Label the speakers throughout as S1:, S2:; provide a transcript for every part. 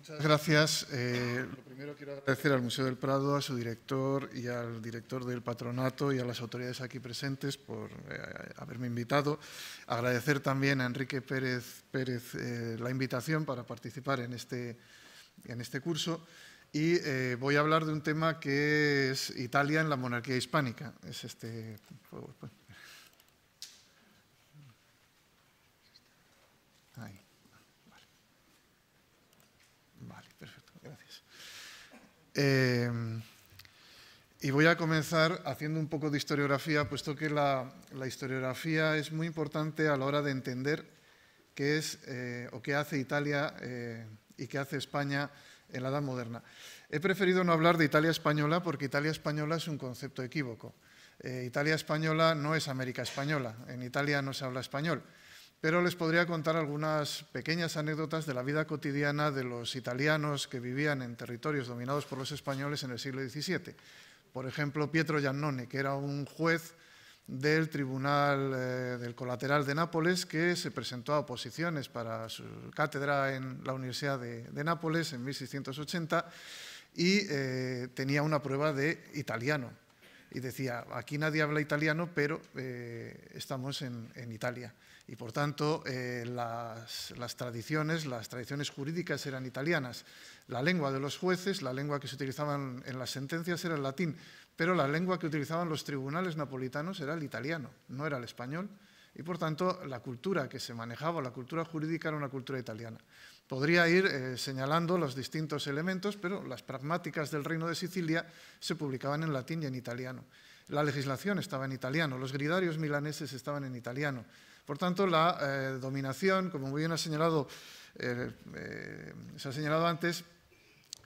S1: Muchas gracias. Eh, lo primero quiero agradecer al Museo del Prado, a su director y al director del patronato y a las autoridades aquí presentes por eh, haberme invitado. Agradecer también a Enrique Pérez, Pérez eh, la invitación para participar en este, en este curso. Y voy a hablar de un tema que es Italia en la monarquía hispánica. Es este. Pues, Em, y voy a comenzar haciendo un poco de historiografía, puesto que la, historiografía es muy importante a la hora de entender qué es eh, o qué hace Italia eh, y qué hace España en la Edad Moderna. He preferido no hablar de Italia española porque Italia española es un concepto equívoco. Eh, Italia española no es América española, en Italia no se habla español pero les podría contar algunas pequeñas anécdotas de la vida cotidiana de los italianos que vivían en territorios dominados por los españoles en el siglo XVII. Por ejemplo, Pietro Giannone, que era un juez del Tribunal eh, del Colateral de Nápoles, que se presentó a oposiciones para su cátedra en la Universidad de, Nápoles en 1680 y eh, tenía una prueba de italiano. Y decía, aquí nadie habla italiano, pero eh, estamos en Italia y por tanto eh, las, tradiciones, las tradiciones jurídicas eran italianas. La lengua de los jueces, la lengua que se utilizaban en las sentencias era el latín, pero la lengua que utilizaban los tribunales napolitanos era el italiano, no era el español, y por tanto la cultura que se manejaba, la cultura jurídica era una cultura italiana. Podría ir eh, señalando los distintos elementos, pero las pragmáticas del Reino de Sicilia se publicaban en latín y en italiano. La legislación estaba en italiano, los gridarios milaneses estaban en italiano, por tanto, la eh, dominación, como muy bien señalado, eh, eh, se ha señalado antes,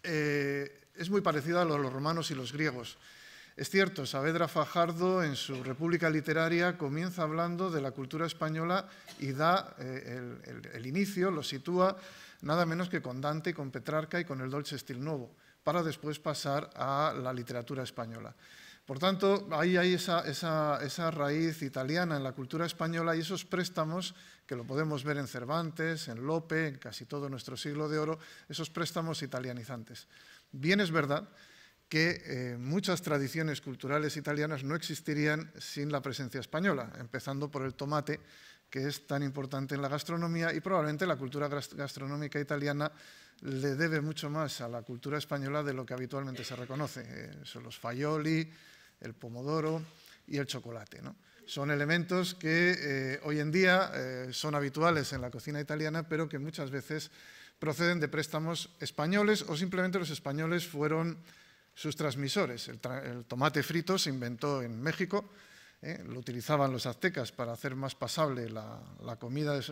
S1: es muy parecida a lo de los romanos y los griegos. Es cierto, Saavedra Fajardo en su República Literaria comienza hablando de la cultura española y da el, inicio, lo sitúa nada menos que con Dante, con Petrarca y con el Dolce Stil Nuevo, para después pasar a la literatura española. Por tanto, ahí hay esa, raíz italiana en la cultura española y esos préstamos, que lo podemos ver en Cervantes, en Lope, en casi todo nuestro siglo de oro, esos préstamos italianizantes. Bien es verdad que eh, muchas tradiciones culturales italianas no existirían sin la presencia española, empezando por el tomate, que es tan importante en la gastronomía y probablemente la cultura gastronómica italiana le debe mucho más a la cultura española de lo que habitualmente se reconoce. Eh, son los faioli, el pomodoro y el chocolate. Son elementos que eh, hoy en día eh, son habituales en la cocina italiana, pero que muchas veces proceden de préstamos españoles o simplemente los españoles fueron sus transmisores. El, tomate frito se inventó en México, ¿eh? lo utilizaban los aztecas para hacer más pasable la, comida, los,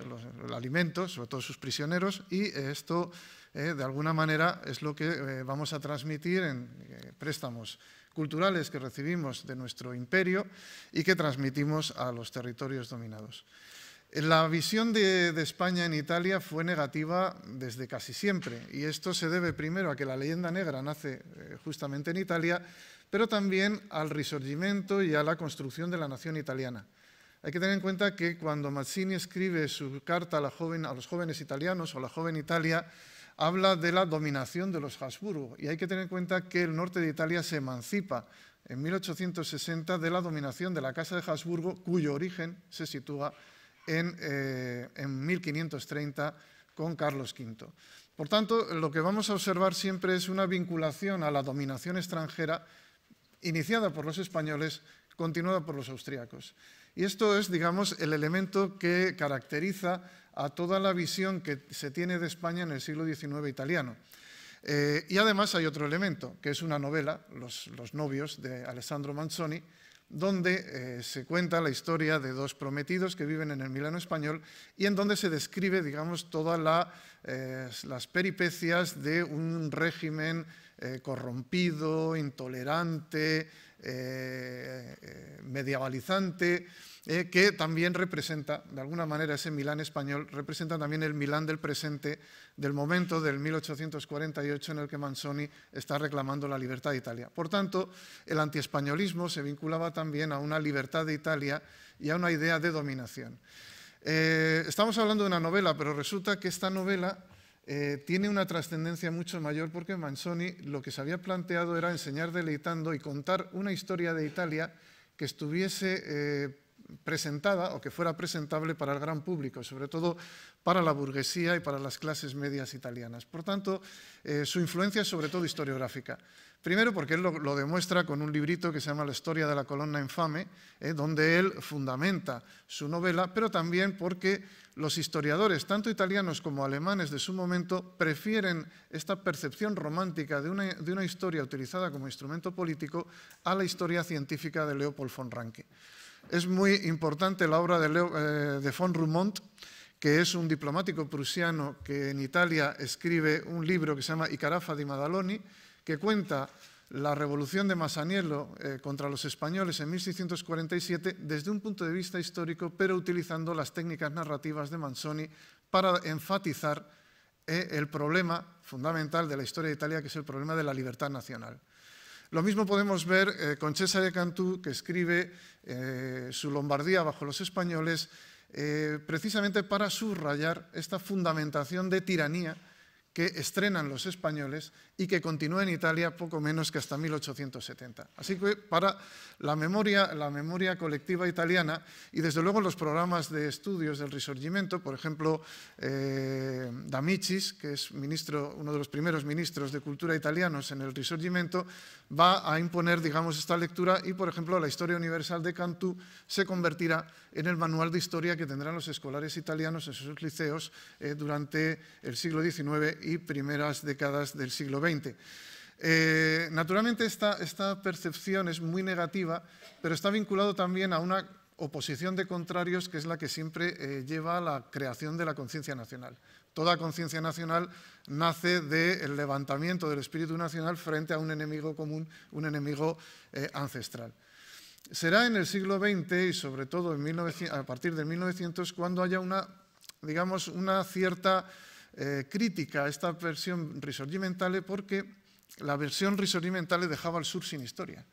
S1: el alimento, sobre todo sus prisioneros, y esto de alguna manera es lo que vamos a transmitir en préstamos culturales que recibimos de nuestro imperio y que transmitimos a los territorios dominados. La visión de, España en Italia fue negativa desde casi siempre y esto se debe primero a que la leyenda negra nace eh, justamente en Italia, pero también al risorgimento y a la construcción de la nación italiana. Hay que tener en cuenta que cuando Mazzini escribe su carta a, a los jóvenes italianos o a la joven Italia, habla de la dominación de los Habsburgo y hay que tener en cuenta que el norte de Italia se emancipa en 1860 de la dominación de la Casa de Habsburgo, cuyo origen se sitúa en, eh, en 1530 con Carlos V. Por tanto, lo que vamos a observar siempre es una vinculación a la dominación extranjera iniciada por los españoles, continuada por los austriacos. Y esto es, digamos, el elemento que caracteriza a toda la visión que se tiene de España en el siglo XIX italiano. Eh, y además hay otro elemento, que es una novela, Los, novios, de Alessandro Manzoni, donde eh, se cuenta la historia de dos prometidos que viven en el Milano español y en donde se describe, digamos, todas eh, las peripecias de un régimen corrompido, intolerante, eh, eh, medievalizante, eh, que también representa, de alguna manera, ese Milán español, representa también el Milán del presente, del momento del 1848 en el que Manzoni está reclamando la libertad de Italia. Por tanto, el antiespañolismo se vinculaba también a una libertad de Italia y a una idea de dominación. estamos hablando de una novela, pero resulta que esta novela eh, tiene una trascendencia mucho mayor porque Manzoni lo que se había planteado era enseñar deleitando y contar una historia de Italia que estuviese eh, presentada o que fuera presentable para el gran público, sobre todo para la burguesía y para las clases medias italianas. Por tanto, eh, su influencia es sobre todo historiográfica. Primero porque él lo, demuestra con un librito que se llama La historia de la colonna infame, eh, donde él fundamenta su novela, pero también porque los historiadores, tanto italianos como alemanes de su momento, prefieren esta percepción romántica de una, historia utilizada como instrumento político a la historia científica de Leopold von Ranke. Es muy importante la obra de, eh, de von Rumont, que es un diplomático prusiano que en Italia escribe un libro que se llama Icarafa di Madaloni, que cuenta la revolución de Masaniello eh, contra los españoles en 1647 desde un punto de vista histórico, pero utilizando las técnicas narrativas de Manzoni para enfatizar eh, el problema fundamental de la historia de Italia, que es el problema de la libertad nacional. Lo mismo podemos ver eh, con Cesare Cantú, que escribe su Lombardía bajo los españoles, precisamente para subrayar esta fundamentación de tiranía que estrenan los españoles y que continúa en Italia poco menos que hasta 1870. Así que para la memoria, la memoria colectiva italiana y desde luego los programas de estudios del Risorgimento, por ejemplo, eh, D'Amicis, que es ministro, uno de los primeros ministros de cultura italianos en el Risorgimento, va a imponer, digamos, esta lectura y, por ejemplo, la historia universal de Cantú se convertirá en el manual de historia que tendrán los escolares italianos en sus liceos eh, durante el siglo XIX y primeras décadas del siglo XX. Eh, naturalmente esta, percepción es muy negativa, pero está vinculado también a una oposición de contrarios que es la que siempre eh, lleva a la creación de la conciencia nacional. Toda conciencia nacional nace del levantamiento del espíritu nacional frente a un enemigo común, un enemigo eh, ancestral. Será en el siglo XX y sobre todo a partir de 1900 cuando haya una, digamos, una cierta eh, crítica a esta versión risorgimentale porque la versión risorgimentale dejaba al sur sin historia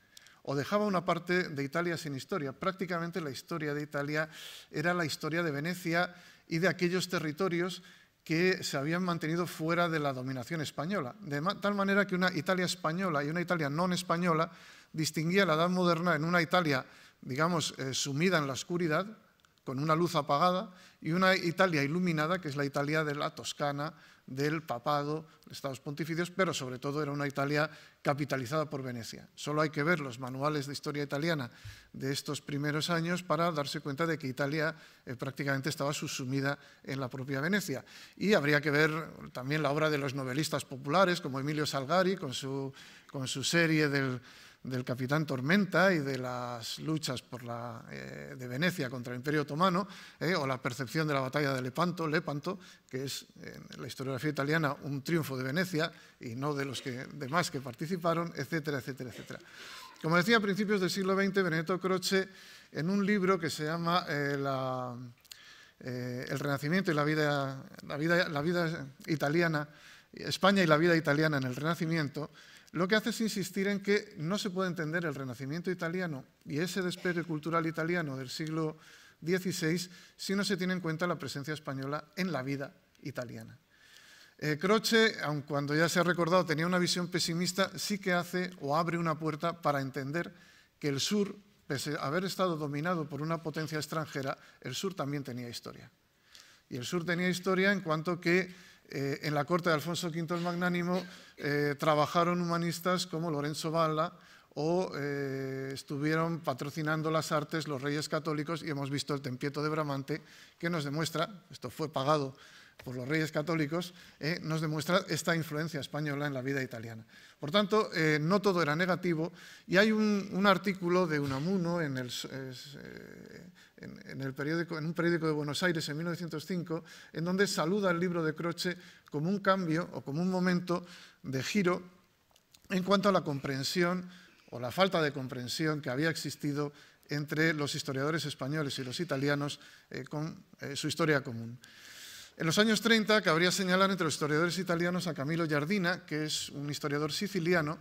S1: o dejaba una parte de Italia sin historia. Prácticamente la historia de Italia era la historia de Venecia y de aquellos territorios que se habían mantenido fuera de la dominación española. De tal manera que una Italia española y una Italia no española distinguía la Edad Moderna en una Italia, digamos, eh, sumida en la oscuridad, con una luz apagada, y una Italia iluminada, que es la Italia de la Toscana, del papado, de estados pontificios, pero sobre todo era una Italia capitalizada por Venecia. Solo hay que ver los manuales de historia italiana de estos primeros años para darse cuenta de que Italia eh, prácticamente estaba subsumida en la propia Venecia. Y habría que ver también la obra de los novelistas populares, como Emilio Salgari, con su, con su serie del del capitán Tormenta y de las luchas por eh, de Venecia contra el Imperio Otomano, eh, o la percepción de la batalla de Lepanto, Lepanto que es en la historiografía italiana un triunfo de Venecia y no de los que, demás que participaron, etcétera, etcétera, etcétera. Como decía, a principios del siglo XX, Benedetto Croce, en un libro que se llama eh, El Renacimiento y la vida, la vida, la vida italiana, España y la vida italiana en el Renacimiento, lo que hace es insistir en que no se puede entender el Renacimiento italiano y ese despegue cultural italiano del siglo XVI si no se tiene en cuenta la presencia española en la vida italiana. Eh, Croce, aun cuando ya se ha recordado tenía una visión pesimista, sí que hace o abre una puerta para entender que el sur, pese a haber estado dominado por una potencia extranjera, el sur también tenía historia. Y el sur tenía historia en cuanto que eh, en la corte de Alfonso V el Magnánimo eh, trabajaron humanistas como Lorenzo Valla o eh, estuvieron patrocinando las artes los reyes católicos y hemos visto el Tempieto de Bramante que nos demuestra, esto fue pagado por los reyes católicos, nos demuestra esta influencia española en la vida italiana. Por tanto, no todo era negativo y hay un, artículo de Unamuno en el, en, un periódico de Buenos Aires en 1905, en donde saluda el libro de Croce como un cambio o como un momento de giro en cuanto a la comprensión o la falta de comprensión que había existido entre los historiadores españoles y los italianos eh, con eh, su historia común. En los años 30 cabría señalar entre los historiadores italianos a Camilo Giardina, que es un historiador siciliano,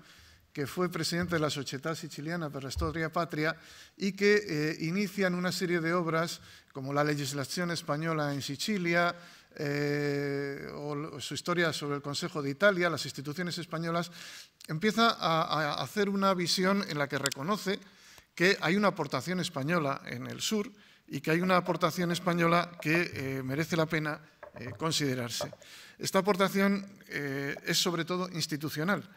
S1: que fue presidente de la Sociedad Siciliana per la Historia Patria y que inicia eh, inician una serie de obras como la legislación española en Sicilia, eh, o su historia sobre el Consejo de Italia, las instituciones españolas, empieza a, hacer una visión en la que reconoce que hay una aportación española en el sur y que hay una aportación española que eh, merece la pena considerarse. Esta aportación es sobre todo institucional.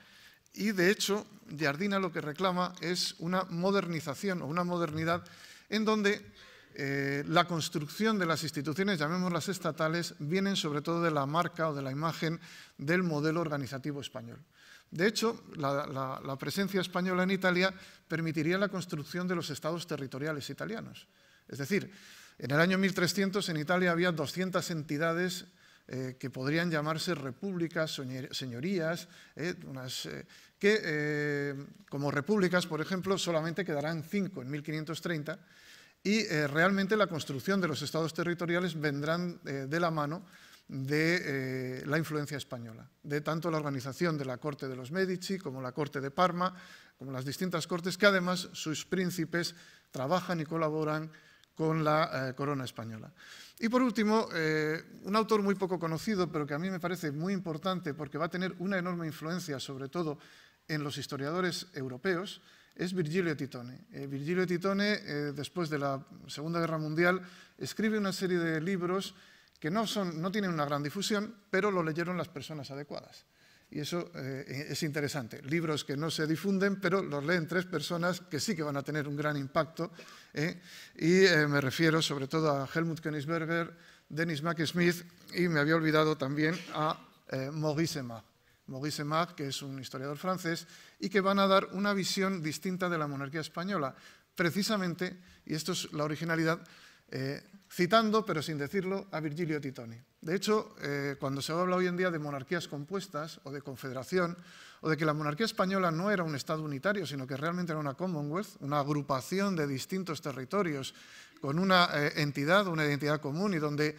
S1: Y de hecho, Giardina lo que reclama es una modernización o una modernidad en donde eh, la construcción de las instituciones, llamémoslas estatales, vienen sobre todo de la marca o de la imagen del modelo organizativo español. De hecho, la, la presencia española en Italia permitiría la construcción de los estados territoriales italianos. Es decir, en el año 1300 en Italia había 200 entidades eh, que podrían llamarse repúblicas, señorías, eh, eh, que como repúblicas, por ejemplo, solamente quedarán cinco en 1530 y realmente la construcción de los estados territoriales vendrán de la mano de la influencia española, de tanto la organización de la corte de los Medici como la corte de Parma, como las distintas cortes que además sus príncipes trabajan y colaboran con la corona española. Y por último, eh, un autor muy poco conocido, pero que a mí me parece muy importante porque va a tener una enorme influencia, sobre todo en los historiadores europeos, es Virgilio Titone. Eh, Virgilio Titone, eh, después de la Segunda Guerra Mundial, escribe una serie de libros que no tienen una gran difusión, pero lo leyeron las personas adecuadas. Y eso eh, e-, es interesante. Libros que no se difunden, pero los leen tres personas que sí que van a tener un gran impacto. ¿eh? Y eh, me refiero sobre todo a Helmut Königsberger, Dennis Mack Smith y me había olvidado también a Maurice Emard. Maurice que es un historiador francés, y que van a dar una visión distinta de la monarquía española, precisamente, y esto es la originalidad, eh, citando, pero sin decirlo, a Virgilio Titoni. De hecho, eh, cuando se habla hoy en día de monarquías compuestas o de confederación, o de que la monarquía española no era un Estado unitario, sino que realmente era una Commonwealth, una agrupación de distintos territorios con una eh, entidad, una identidad común y donde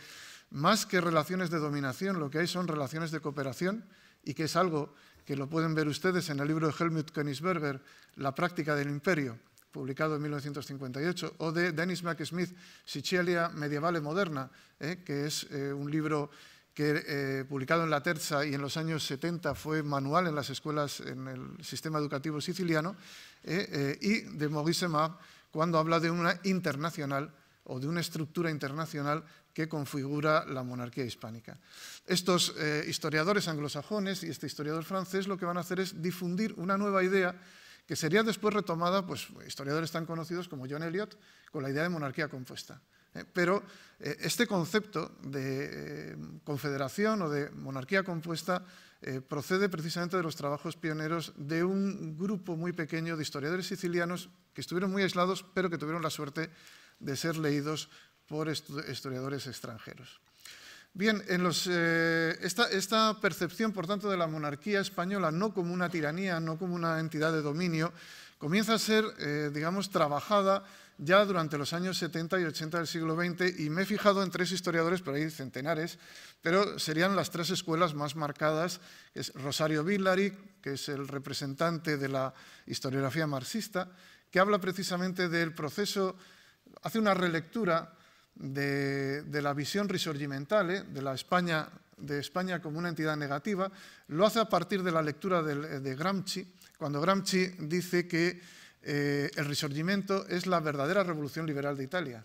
S1: más que relaciones de dominación, lo que hay son relaciones de cooperación y que es algo que lo pueden ver ustedes en el libro de Helmut Königsberger, La práctica del imperio publicado en 1958, o de Dennis Smith, Sicilia medieval y e moderna, eh, que es eh, un libro que eh, publicado en la Terza y en los años 70 fue manual en las escuelas en el sistema educativo siciliano, y de Maurice Mar, cuando habla de una internacional o de una estructura internacional que configura la monarquía hispánica. Estos historiadores anglosajones y este historiador francés lo que van a hacer es difundir una nueva idea que sería después retomada, pues historiadores tan conocidos como John Eliot, con la idea de monarquía compuesta. ¿eh? Pero eh, este concepto de eh, confederación o de monarquía compuesta procede precisamente de los trabajos pioneros de un grupo muy pequeño de historiadores sicilianos que estuvieron muy aislados, pero que tuvieron la suerte de ser leídos por historiadores extranjeros. Bien, eh, esta, percepción, por tanto, de la monarquía española no como una tiranía, no como una entidad de dominio, comienza a ser, eh, digamos, trabajada ya durante los años 70 y 80 del siglo XX y me he fijado en tres historiadores, pero hay centenares, pero serían las tres escuelas más marcadas, es Rosario Villari, que es el representante de la historiografía marxista, que habla precisamente del proceso, hace una relectura de, la visión risorgimentale, eh, de la España de España como una entidad negativa, lo hace a partir de la lectura eh, de, Gramsci, cuando Gramsci dice que eh, el Risorgimento es la verdadera revolución liberal de Italia.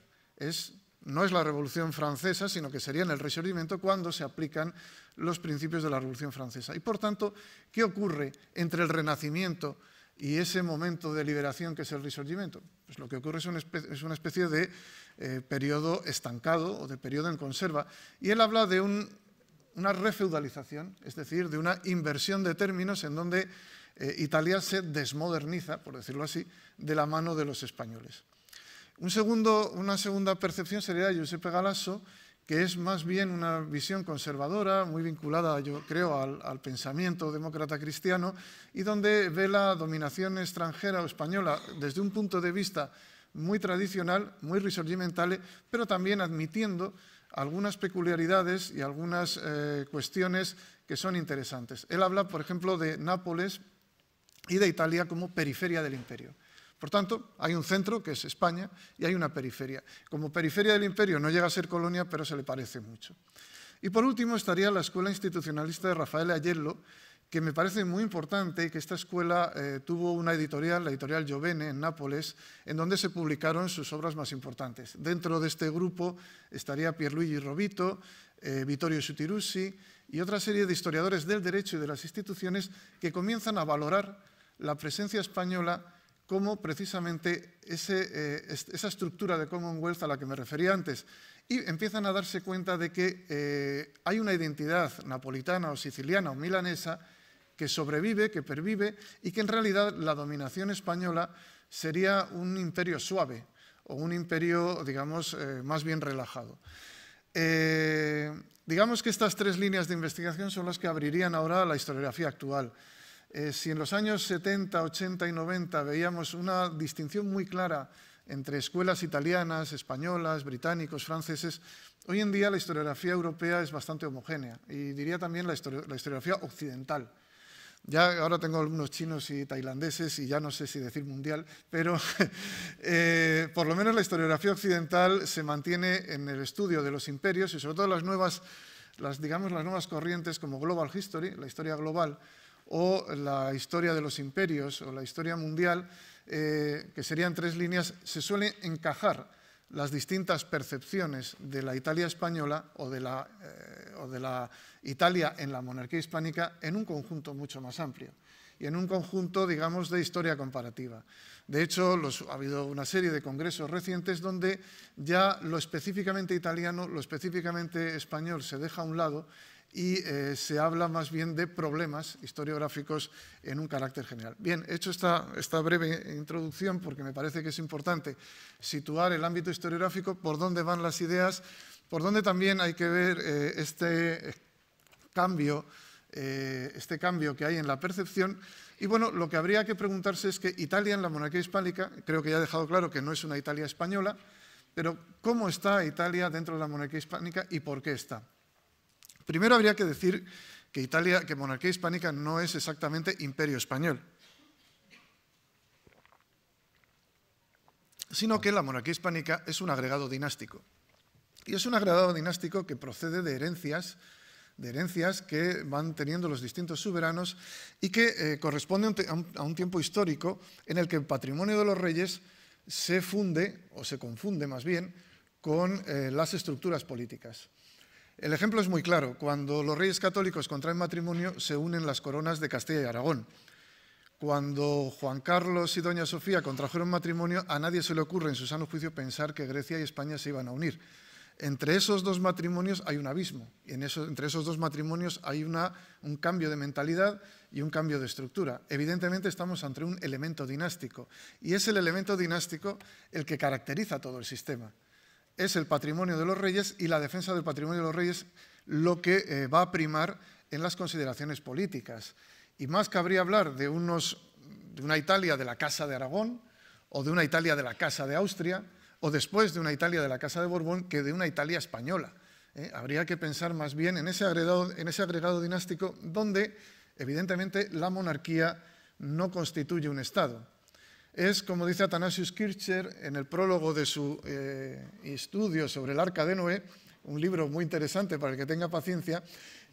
S1: no es la revolución francesa, sino que sería en el Risorgimento cuando se aplican los principios de la revolución francesa. Y por tanto, ¿qué ocurre entre el Renacimiento y ese momento de liberación que es el Risorgimento? Pues lo que ocurre es una especie de eh, periodo estancado o de periodo en conserva. Y él habla de una refeudalización, es decir, de una inversión de términos en donde eh, Italia se desmoderniza, por decirlo así, de la mano de los españoles. una segunda percepción sería Giuseppe Galasso, que es más bien una visión conservadora, muy vinculada, yo creo, al, al, pensamiento demócrata cristiano, y donde ve la dominación extranjera o española desde un punto de vista muy tradicional, muy risorgimentale, pero también admitiendo algunas peculiaridades y algunas eh, cuestiones que son interesantes. Él habla, por ejemplo, de Nápoles y de Italia como periferia del imperio. Por tanto, hay un centro, que es España, y hay una periferia. Como periferia del imperio no llega a ser colonia, pero se le parece mucho. Y por último estaría la Escuela Institucionalista de Rafael Ayello, que me parece muy importante que esta escuela eh, tuvo una editorial, la editorial Giovene, en Nápoles, en donde se publicaron sus obras más importantes. Dentro de este grupo estaría Pierluigi Robito, eh, Vittorio Sutirusi y otra serie de historiadores del derecho y de las instituciones que comienzan a valorar la presencia española como precisamente eh, esa estructura de Commonwealth a la que me refería antes. Y empiezan a darse cuenta de que hay una identidad napolitana o siciliana o milanesa que sobrevive, que pervive y que en realidad la dominación española sería un imperio suave o un imperio, digamos, eh, más bien relajado. Eh, digamos que estas tres líneas de investigación son las que abrirían ahora la historiografía actual. Eh, si en los años 70, 80 y 90 veíamos una distinción muy clara entre escuelas italianas, españolas, británicos, franceses, hoy en día la historiografía europea es bastante homogénea y diría también la historiografía occidental. Ya ahora tengo algunos chinos y tailandeses y ya no sé si decir mundial, pero eh, por lo menos la historiografía occidental se mantiene en el estudio de los imperios y sobre todo las nuevas, las, digamos, las nuevas corrientes como Global History, la historia global, o la historia de los imperios o la historia mundial, eh, que serían tres líneas, se suelen encajar las distintas percepciones de la Italia española o de la, eh, o de la Italia en la monarquía hispánica en un conjunto mucho más amplio y en un conjunto, digamos, de historia comparativa. De hecho, ha habido una serie de congresos recientes donde ya lo específicamente italiano, lo específicamente español se deja a un lado y eh, se habla más bien de problemas historiográficos en un carácter general. Bien, he hecho esta, breve introducción porque me parece que es importante situar el ámbito historiográfico, por dónde van las ideas, por dónde también hay que ver eh, este cambio eh, este cambio que hay en la percepción. Y bueno, lo que habría que preguntarse es que Italia en la monarquía hispánica, creo que ya he dejado claro que no es una Italia española, pero ¿cómo está Italia dentro de la monarquía hispánica y por qué está? Primero habría que decir que Italia, que monarquía hispánica no es exactamente imperio español, sino que la monarquía hispánica es un agregado dinástico. Y es un agregado dinástico que procede de herencias, de herencias que van teniendo los distintos soberanos y que eh, corresponde a un, tiempo histórico en el que el patrimonio de los reyes se funde, o se confunde más bien, con eh, las estructuras políticas. El ejemplo es muy claro. Cuando los reyes católicos contraen matrimonio, se unen las coronas de Castilla y Aragón. Cuando Juan Carlos y Doña Sofía contrajeron matrimonio, a nadie se le ocurre en su sano juicio pensar que Grecia y España se iban a unir. Entre esos dos matrimonios hay un abismo, y entre esos dos matrimonios hay un cambio de mentalidad y un cambio de estructura. Evidentemente estamos ante un elemento dinástico, y es el elemento dinástico el que caracteriza todo el sistema es el patrimonio de los reyes y la defensa del patrimonio de los reyes lo que eh, va a primar en las consideraciones políticas. Y más cabría hablar de, unos, de una Italia de la Casa de Aragón o de una Italia de la Casa de Austria o después de una Italia de la Casa de Borbón que de una Italia española. ¿eh? Habría que pensar más bien en ese, agregado, en ese agregado dinástico donde, evidentemente, la monarquía no constituye un Estado, es, como dice Athanasius Kircher en el prólogo de su eh, estudio sobre el Arca de Noé, un libro muy interesante para el que tenga paciencia,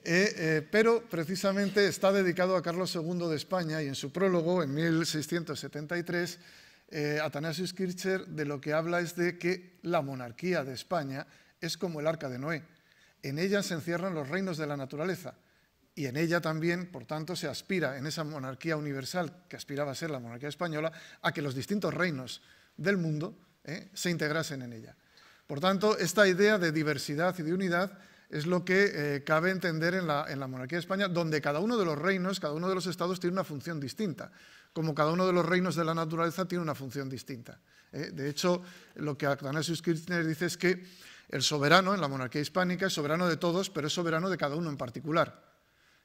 S1: eh, eh, pero precisamente está dedicado a Carlos II de España y en su prólogo, en 1673, eh, Atanasius Kircher de lo que habla es de que la monarquía de España es como el arca de Noé. En ella se encierran los reinos de la naturaleza y en ella también, por tanto, se aspira, en esa monarquía universal que aspiraba a ser la monarquía española, a que los distintos reinos del mundo eh, se integrasen en ella. Por tanto, esta idea de diversidad y de unidad es lo que eh, cabe entender en la, monarquía de España, donde cada uno de los reinos, cada uno de los estados tiene una función distinta, como cada uno de los reinos de la naturaleza tiene una función distinta. Eh. de hecho, lo que Athanasius Kirchner dice es que el soberano en la monarquía hispánica es soberano de todos, pero es soberano de cada uno en particular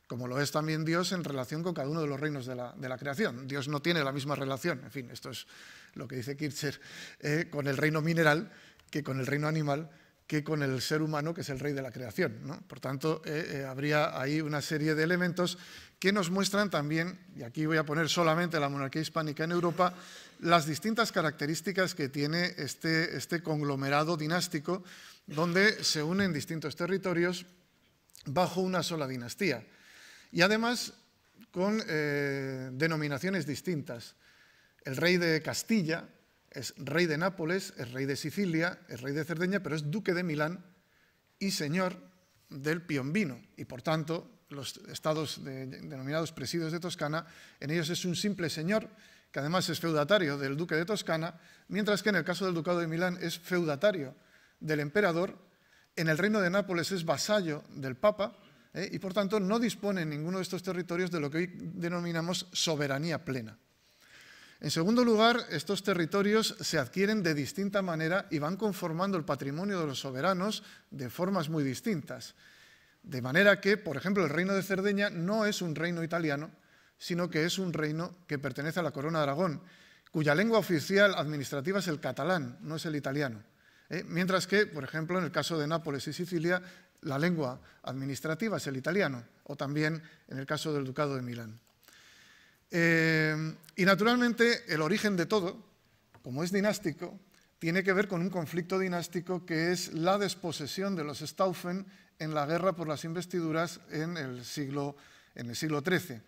S1: como lo es también Dios en relación con cada uno de los reinos de la, creación. Dios no tiene la misma relación, en fin, esto es lo que dice Kircher, eh, con el reino mineral que con el reino animal, que con el ser humano, que es el rey de la creación. Por tanto, eh, eh, habría ahí una serie de elementos que nos muestran también, y aquí voy a poner solamente la monarquía hispánica en Europa, las distintas características que tiene este, este conglomerado dinástico, donde se unen distintos territorios bajo una sola dinastía y además con eh, denominaciones distintas. El rey de Castilla es rey de Nápoles, es rey de Sicilia, es rey de Cerdeña, pero es duque de Milán y señor del Piombino. Y por tanto, los estados denominados presidios de Toscana, en ellos es un simple señor que además es feudatario del duque de Toscana, mientras que en el caso del ducado de Milán es feudatario del emperador, en el reino de Nápoles es vasallo del papa ¿eh? y por tanto no dispone ninguno de estos territorios de lo que hoy denominamos soberanía plena. En segundo lugar, estos territorios se adquieren de distinta manera y van conformando el patrimonio de los soberanos de formas muy distintas. De manera que, por ejemplo, el reino de Cerdeña no es un reino italiano, sino que es un reino que pertenece a la corona de Aragón, cuya lengua oficial administrativa es el catalán, no es el italiano. ¿eh? Mientras que, por ejemplo, en el caso de Nápoles y Sicilia, la lengua administrativa es el italiano, o también en el caso del Ducado de Milán. Eh, y naturalmente el origen de todo, como es dinástico, tiene que ver con un conflicto dinástico que es la desposesión de los Staufen en la guerra por las investiduras en el siglo, en el siglo XIII.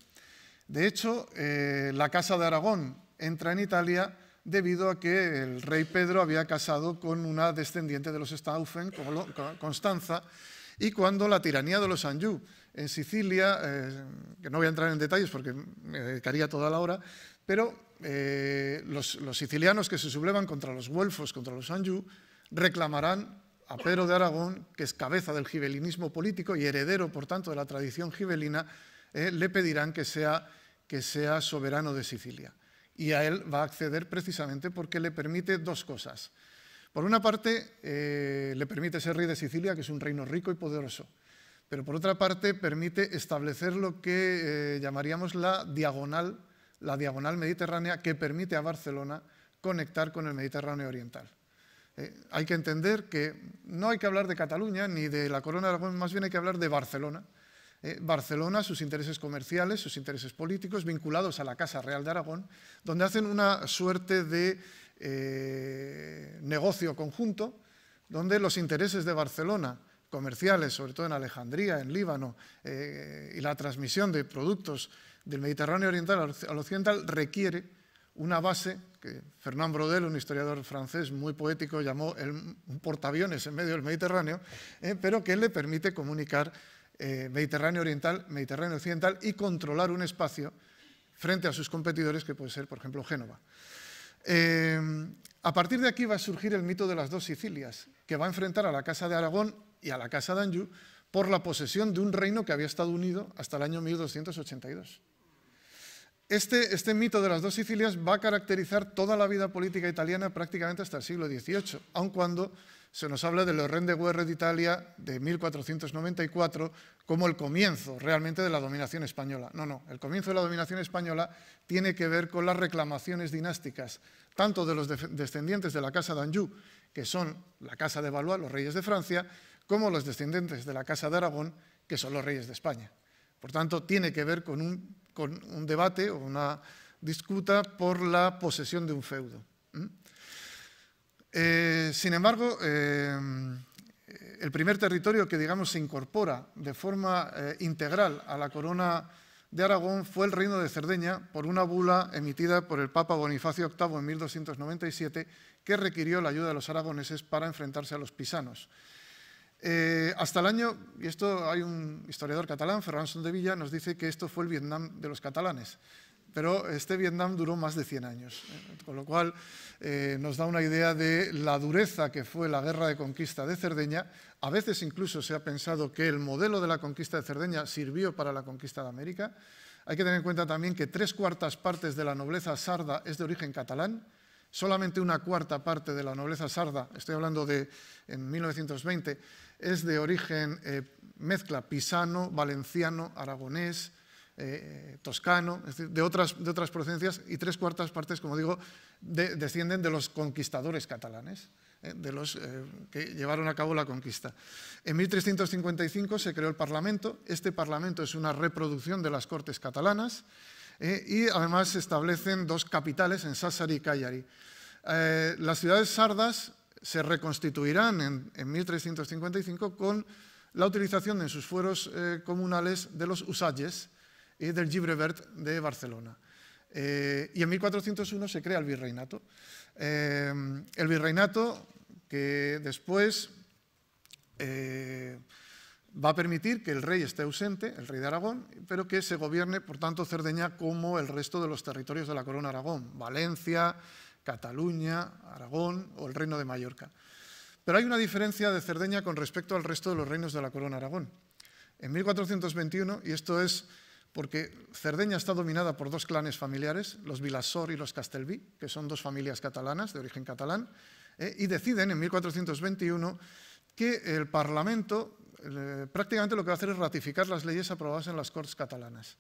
S1: De hecho, eh, la Casa de Aragón entra en Italia debido a que el rey Pedro había casado con una descendiente de los Staufen, Constanza, y cuando la tiranía de los Anjou en Sicilia, eh, que no voy a entrar en detalles porque me dedicaría toda la hora, pero eh, los, sicilianos que se sublevan contra los güelfos, contra los Anjou, reclamarán a Pedro de Aragón, que es cabeza del gibelinismo político y heredero, por tanto, de la tradición gibelina, eh, le pedirán que que sea soberano de Sicilia. Y a él va a acceder precisamente porque le permite dos cosas por una parte, eh, le permite ser rey de Sicilia, que es un reino rico y poderoso, pero por otra parte permite establecer lo que eh, llamaríamos la diagonal, la diagonal mediterránea que permite a Barcelona conectar con el Mediterráneo Oriental. Eh, hay que entender que no hay que hablar de Cataluña ni de la Corona de Aragón, más bien hay que hablar de Barcelona. Barcelona, sus intereses comerciales, sus intereses políticos vinculados a la Casa Real de Aragón, donde hacen una suerte de eh, negocio conjunto, donde los intereses de Barcelona, comerciales, sobre todo en Alejandría, en Líbano, eh, y la transmisión de productos del Mediterráneo Oriental al Occidental, requiere una base que Fernand Brodel, un historiador francés muy poético, llamó el, un portaaviones en medio del Mediterráneo, eh, pero que le permite comunicar Mediterráneo Oriental, Mediterráneo Occidental y controlar un espacio frente a sus competidores, que puede ser, por ejemplo, Génova. Em, a partir de aquí va a surgir el mito de las dos Sicilias, que va a enfrentar a la Casa de Aragón y a la Casa de Anjou por la posesión de un reino que había estado unido hasta el año 1282. Este, este, mito de las dos Sicilias va a caracterizar toda la vida política italiana prácticamente hasta el siglo XVIII, aun cuando se nos habla de los de Italia de 1494 como el comienzo realmente de la dominación española. No, no, el comienzo de la dominación española tiene que ver con las reclamaciones dinásticas, tanto de los descendientes de la Casa de Anjou, que son la Casa de Valois, los reyes de Francia, como los descendientes de la Casa de Aragón, que son los reyes de España. Por tanto, tiene que ver con un, con un debate o una disputa por la posesión de un feudo. Eh, sin embargo, eh, el primer territorio que, digamos, se incorpora de forma eh, integral a la corona de Aragón fue el Reino de Cerdeña por una bula emitida por el Papa Bonifacio VIII en 1297 que requirió la ayuda de los aragoneses para enfrentarse a los pisanos. hasta el año, y esto hay un historiador catalán, Ferran de Villa, nos dice que esto fue el Vietnam de los catalanes pero este Vietnam duró más de 100 años, ¿eh? con lo cual eh, nos da una idea de la dureza que fue la guerra de conquista de Cerdeña. A veces incluso se ha pensado que el modelo de la conquista de Cerdeña sirvió para la conquista de América. Hay que tener en cuenta también que tres cuartas partes de la nobleza sarda es de origen catalán, solamente una cuarta parte de la nobleza sarda, estoy hablando de en 1920, es de origen eh, mezcla pisano, valenciano, aragonés, eh, toscano, de, otras, de otras procedencias, y tres cuartas partes, como digo, descienden de los conquistadores catalanes, eh, de los eh, que llevaron a cabo la conquista. En 1355 se creó el Parlamento, este Parlamento es una reproducción de las Cortes catalanas, y además se establecen dos capitales en Sassari y Cagliari. las ciudades sardas se reconstituirán en, en 1355 con la utilización en sus fueros comunales de los usalles, y del Gibrevert de Barcelona. Eh, y en 1401 se crea el virreinato. Eh, el virreinato que después eh, va a permitir que el rey esté ausente, el rey de Aragón, pero que se gobierne, por tanto, Cerdeña como el resto de los territorios de la corona Aragón, Valencia, Cataluña, Aragón o el reino de Mallorca. Pero hay una diferencia de Cerdeña con respecto al resto de los reinos de la corona Aragón. En 1421, y esto es porque Cerdeña está dominada por dos clanes familiares, los Vilasor y los Castelví, que son dos familias catalanas de origen catalán, eh, y deciden en 1421 que el Parlamento eh, prácticamente lo que va a hacer es ratificar las leyes aprobadas en las Cortes catalanas.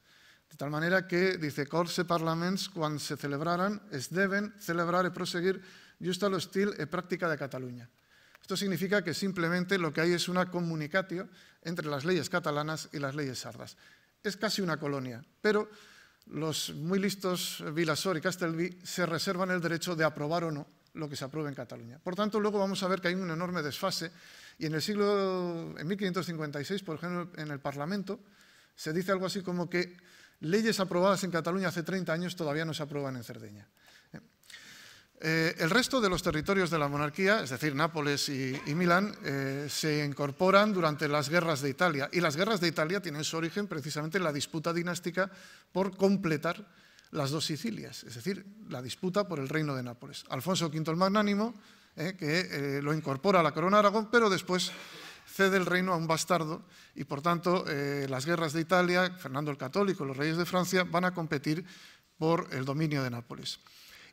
S1: De tal manera que, dice, Corts e Parlaments, cuando se celebraran, es deben celebrar y e proseguir justa lo estil e práctica de Cataluña. Esto significa que simplemente lo que hay es una comunicatio entre las leyes catalanas y las leyes sardas es casi una colonia, pero los muy listos Vilasor y Castelví se reservan el derecho de aprobar o no lo que se apruebe en Cataluña. Por tanto, luego vamos a ver que hay un enorme desfase y en el siglo en 1556, por ejemplo, en el Parlamento se dice algo así como que leyes aprobadas en Cataluña hace 30 años todavía no se aprueban en Cerdeña. Eh, el resto de los territorios de la monarquía, es decir, Nápoles y, Milán, eh, se incorporan durante las guerras de Italia. Y las guerras de Italia tienen su origen precisamente en la disputa dinástica por completar las dos Sicilias, es decir, la disputa por el reino de Nápoles. Alfonso V el Magnánimo, eh, que lo incorpora a la corona Aragón, pero después cede el reino a un bastardo y, por tanto, las guerras de Italia, Fernando el Católico, los reyes de Francia, van a competir por el dominio de Nápoles.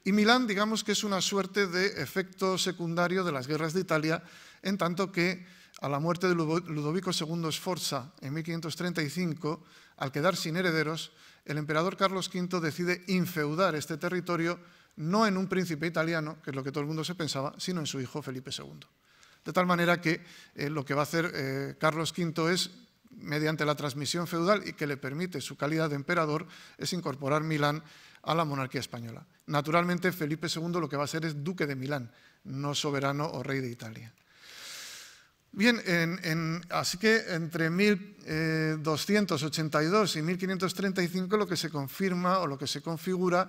S1: Y Milán, digamos que es una suerte de efecto secundario de las guerras de Italia, en tanto que a la muerte de Ludovico II Sforza en 1535, al quedar sin herederos, el emperador Carlos V decide infeudar este territorio no en un príncipe italiano, que es lo que todo el mundo se pensaba, sino en su hijo Felipe II. De tal manera que eh, lo que va a hacer eh, Carlos V es, mediante la transmisión feudal y que le permite su calidad de emperador, es incorporar Milán a la monarquía española. Naturalmente, Felipe II lo que va a ser es duque de Milán, no soberano o rey de Italia. Bien, así que entre 1282 y 1535 lo que se confirma o lo que se configura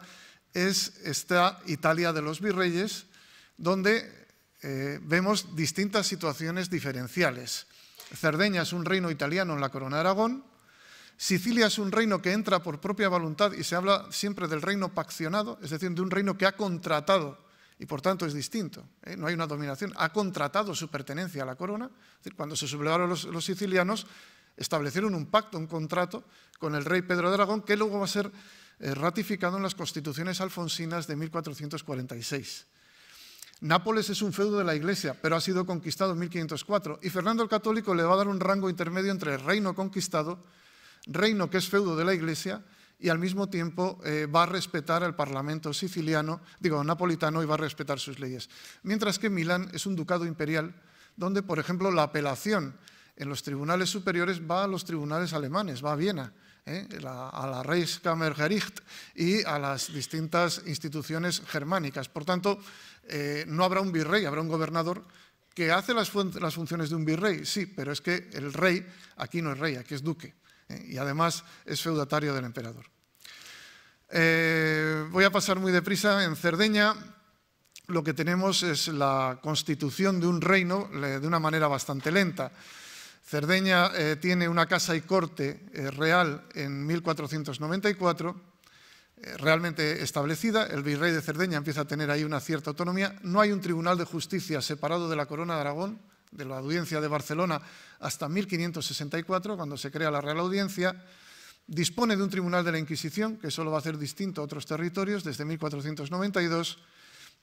S1: es esta Italia de los virreyes, donde eh, vemos distintas situaciones diferenciales. Cerdeña es un reino italiano en la corona de Aragón, Sicilia es un reino que entra por propia voluntad y se habla siempre del reino paccionado, es decir, de un reino que ha contratado y por tanto es distinto. ¿eh? No hay una dominación. Ha contratado su pertenencia a la corona. decir, cuando se sublevaron los, sicilianos, establecieron un pacto, un contrato con el rey Pedro de Aragón, que luego va a ser eh, ratificado en las constituciones alfonsinas de 1446. Nápoles es un feudo de la Iglesia, pero ha sido conquistado en 1504, y Fernando el Católico le va a dar un rango intermedio entre el reino conquistado reino que es feudo de la Iglesia y al mismo tiempo eh, va a respetar al Parlamento siciliano, digo, napolitano, y va a respetar sus leyes. Mientras que Milán es un ducado imperial donde, por ejemplo, la apelación en los tribunales superiores va a los tribunales alemanes, va a Viena. ¿eh? a la Reichskammergericht y a las distintas instituciones germánicas. Por tanto, eh, no habrá un virrey, habrá un gobernador que hace las funciones de un virrey, sí, pero es que el rey aquí no es rey, aquí es duque y además es feudatario del emperador. Eh, voy a pasar muy deprisa. En Cerdeña lo que tenemos es la constitución de un reino eh, de una manera bastante lenta. Cerdeña eh, tiene una casa y corte real en 1494, realmente establecida. El virrey de Cerdeña empieza a tener ahí una cierta autonomía. No hay un tribunal de justicia separado de la corona de Aragón, de la Audiencia de Barcelona hasta 1564, cuando se crea la Real Audiencia, dispone de un tribunal de la Inquisición, que solo va a ser distinto a otros territorios desde 1492,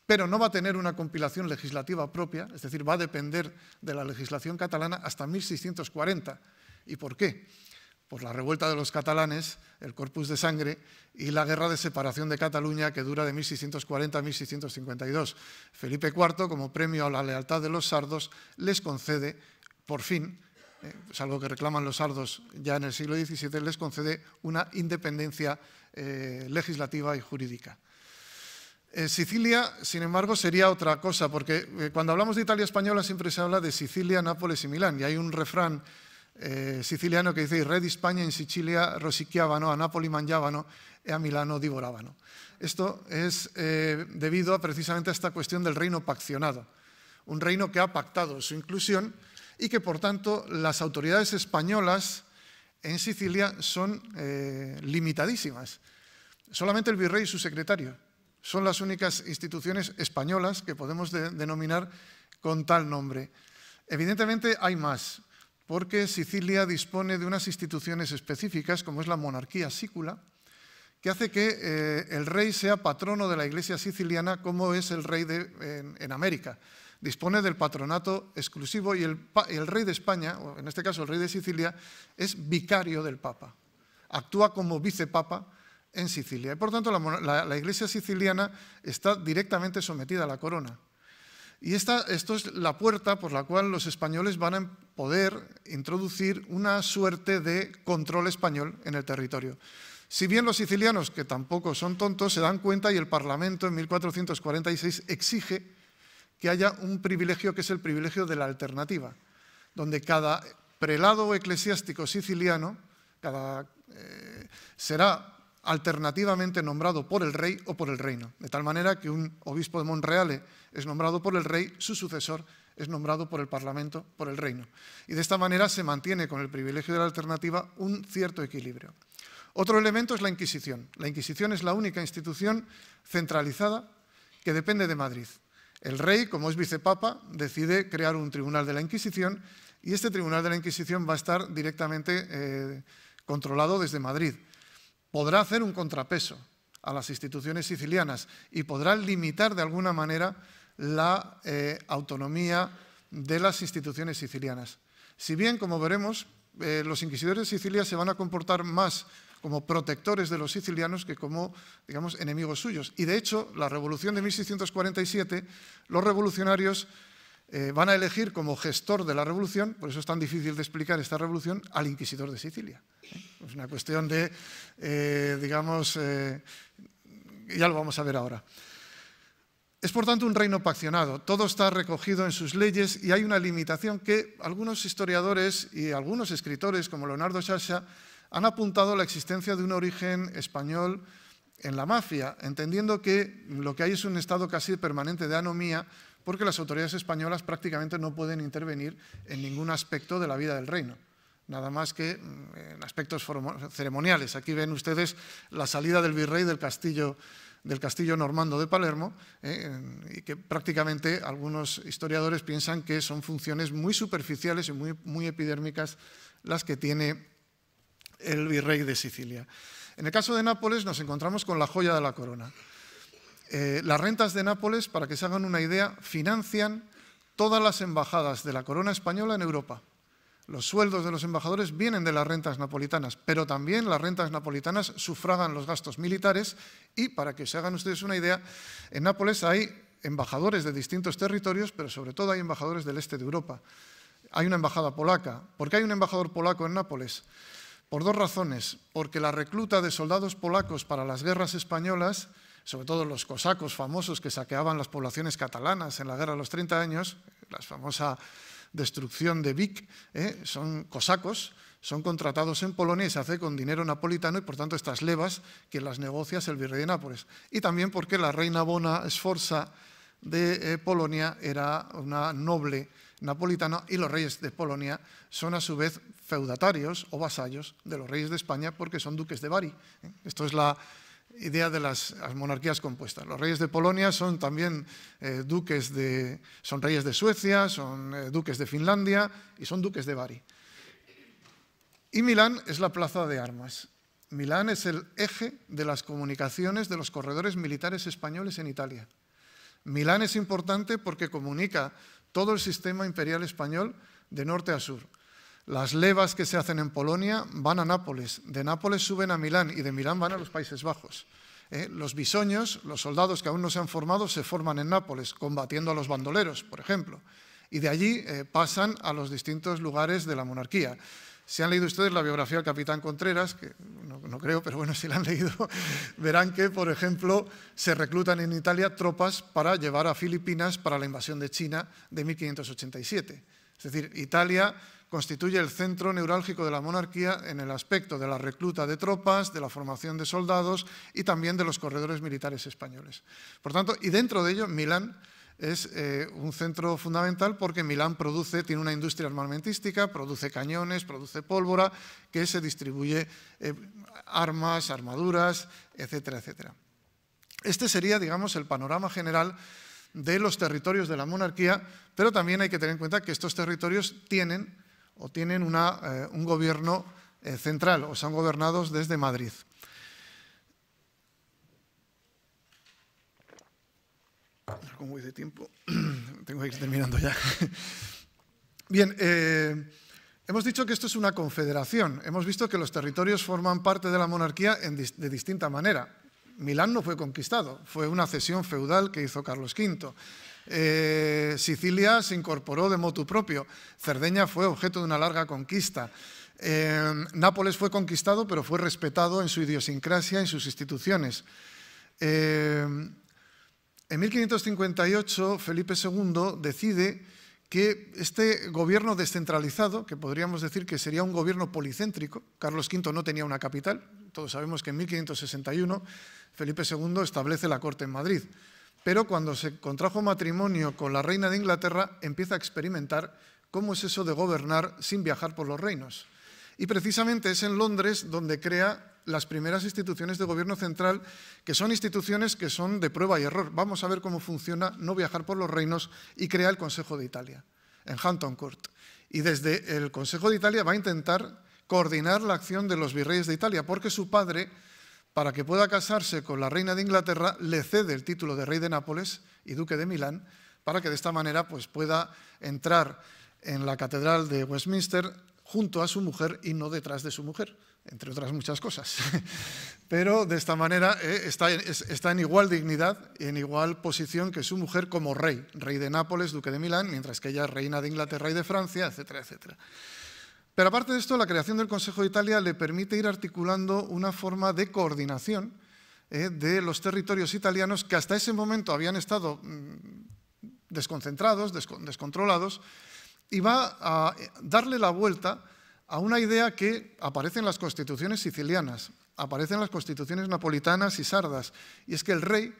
S1: pero no va a tener una compilación legislativa propia, es decir, va a depender de la legislación catalana hasta 1640. ¿Y por qué? por la revuelta de los catalanes, el Corpus de Sangre, y la guerra de separación de Cataluña que dura de 1640 a 1652. Felipe IV, como premio a la lealtad de los sardos, les concede, por fin, eh, es algo que reclaman los sardos ya en el siglo XVII, les concede una independencia eh, legislativa y jurídica. Eh, Sicilia, sin embargo, sería otra cosa, porque cuando hablamos de Italia española siempre se habla de Sicilia, Nápoles y Milán, y hay un refrán eh, siciliano que dice Red España en Sicilia rosiqueábano, a Napoli mangiavano e a Milano divorábano. Esto es eh, debido precisamente a esta cuestión del reino paccionado, un reino que ha pactado su inclusión y que, por tanto, las autoridades españolas en Sicilia son eh, limitadísimas. Solamente el virrey y su secretario son las únicas instituciones españolas que podemos denominar con tal nombre. Evidentemente hay más, porque Sicilia dispone de unas instituciones específicas, como es la monarquía sícula, que hace que eh, el rey sea patrono de la iglesia siciliana como es el rey en, América. Dispone del patronato exclusivo y el, rey de España, o en este caso el rey de Sicilia, es vicario del Papa. Actúa como vicepapa en Sicilia. Y por tanto la iglesia siciliana está directamente sometida a la corona. Y esto es la puerta por la cual los españoles van a em-, poder introducir una suerte de control español en el territorio. Si bien los sicilianos, que tampoco son tontos, se dan cuenta y el Parlamento en 1446 exige que haya un privilegio que es el privilegio de la alternativa, donde cada prelado eclesiástico siciliano cada, eh, será alternativamente nombrado por el rey o por el reino, de tal manera que un obispo de Monreale es nombrado por el rey, su sucesor es nombrado por el Parlamento, por el reino. Y de esta manera se mantiene con el privilegio de la alternativa un cierto equilibrio. Otro elemento es la Inquisición. La Inquisición es la única institución centralizada que depende de Madrid. El rey, como es vicepapa, decide crear un tribunal de la Inquisición y este tribunal de la Inquisición va a estar directamente eh, controlado desde Madrid podrá hacer un contrapeso a las instituciones sicilianas y podrá limitar de alguna manera la eh, autonomía de las instituciones sicilianas. Si bien, como veremos, eh, los inquisidores de Sicilia se van a comportar más como protectores de los sicilianos que como, digamos, enemigos suyos. Y de hecho, la revolución de 1647, los revolucionarios eh, van a elegir como gestor de la revolución, por eso es tan difícil de explicar esta revolución, al inquisidor de Sicilia. ¿eh? Es una cuestión de, eh, digamos, ya lo vamos a ver ahora. Es por tanto un reino paccionado, todo está recogido en sus leyes y hay una limitación que algunos historiadores y algunos escritores como Leonardo Sasha, han apuntado la existencia de un origen español en la mafia, entendiendo que lo que hay es un estado casi permanente de anomía porque las autoridades españolas prácticamente no pueden intervenir en ningún aspecto de la vida del reino nada más que mm, en aspectos ceremoniales. Aquí ven ustedes la salida del virrey del castillo, del castillo normando de Palermo, eh, y que prácticamente algunos historiadores piensan que son funciones muy superficiales y muy, muy epidérmicas las que tiene el virrey de Sicilia. En el caso de Nápoles nos encontramos con la joya de la corona. Eh, las rentas de Nápoles, para que se hagan una idea, financian todas las embajadas de la corona española en Europa. Los sueldos de los embajadores vienen de las rentas napolitanas, pero también las rentas napolitanas sufragan los gastos militares y, para que se hagan ustedes una idea, en Nápoles hay embajadores de distintos territorios, pero sobre todo hay embajadores del este de Europa. Hay una embajada polaca. ¿Por qué hay un embajador polaco en Nápoles? Por dos razones. Porque la recluta de soldados polacos para las guerras españolas sobre todo los cosacos famosos que saqueaban las poblaciones catalanas en la Guerra de los 30 años, la famosa destrucción de Vic, ¿eh? son cosacos, son contratados en Polonia y se hace con dinero napolitano y por tanto estas levas que las negocia el virrey de Nápoles. Y también porque la reina Bona Sforza de eh, Polonia era una noble napolitana y los reyes de Polonia son a su vez feudatarios o vasallos de los reyes de España porque son duques de Bari. ¿eh? Esto es la idea de las, monarquías compuestas. Los reyes de Polonia son también eh, duques de, son reyes de Suecia, son eh, duques de Finlandia y son duques de Bari. Y Milán es la plaza de armas. Milán es el eje de las comunicaciones de los corredores militares españoles en Italia. Milán es importante porque comunica todo el sistema imperial español de norte a sur. Las levas que se hacen en Polonia van a Nápoles, de Nápoles suben a Milán y de Milán van a los Países Bajos. Eh, los bisoños, los soldados que aún no se han formado, se forman en Nápoles, combatiendo a los bandoleros, por ejemplo. Y de allí eh, pasan a los distintos lugares de la monarquía. Si han leído ustedes la biografía del capitán Contreras, que no, no, creo, pero bueno, si la han leído, verán que, por ejemplo, se reclutan en Italia tropas para llevar a Filipinas para la invasión de China de 1587. Es decir, Italia constituye el centro neurálgico de la monarquía en el aspecto de la recluta de tropas, de la formación de soldados y también de los corredores militares españoles. Por tanto, y dentro de ello, Milán es eh, un centro fundamental porque Milán produce, tiene una industria armamentística, produce cañones, produce pólvora, que se distribuye eh, armas, armaduras, etcétera, etcétera. Este sería, digamos, el panorama general de los territorios de la monarquía, pero también hay que tener en cuenta que estos territorios tienen o tienen eh, un gobierno eh, central o son gobernados desde Madrid. Tengo que terminando ya. Bien, eh, hemos dicho que esto es una confederación. Hemos visto que los territorios forman parte de la monarquía de distinta manera. Milán no fue conquistado, fue una cesión feudal que hizo Carlos V. Eh, Sicilia se incorporó de motu propio. Cerdeña fue objeto de una larga conquista. Eh, Nápoles fue conquistado, pero fue respetado en su idiosincrasia, en sus instituciones. Eh, en 1558, Felipe II decide que este gobierno descentralizado, que podríamos decir que sería un gobierno policéntrico, Carlos V no tenía una capital, todos sabemos que en 1561 Felipe II establece la corte en Madrid pero cuando se contrajo matrimonio con la reina de Inglaterra empieza a experimentar cómo es eso de gobernar sin viajar por los reinos. Y precisamente es en Londres donde crea las primeras instituciones de gobierno central, que son instituciones que son de prueba y error. Vamos a ver cómo funciona no viajar por los reinos y crea el Consejo de Italia, en Hampton Court. Y desde el Consejo de Italia va a intentar coordinar la acción de los virreyes de Italia, porque su padre para que pueda casarse con la reina de Inglaterra, le cede el título de rey de Nápoles y duque de Milán, para que de esta manera pues, pueda entrar en la catedral de Westminster junto a su mujer y no detrás de su mujer, entre otras muchas cosas. Pero de esta manera eh, está, está, en igual dignidad y en igual posición que su mujer como rey, rey de Nápoles, duque de Milán, mientras que ella es reina de Inglaterra y de Francia, etcétera, etcétera. Pero aparte de esto, la creación del Consejo de Italia le permite ir articulando una forma de coordinación eh, de los territorios italianos que hasta ese momento habían estado mm, desconcentrados, descontrolados, y va a eh, darle la vuelta a una idea que aparece en las constituciones sicilianas, aparece en las constituciones napolitanas y sardas, y es que el rey,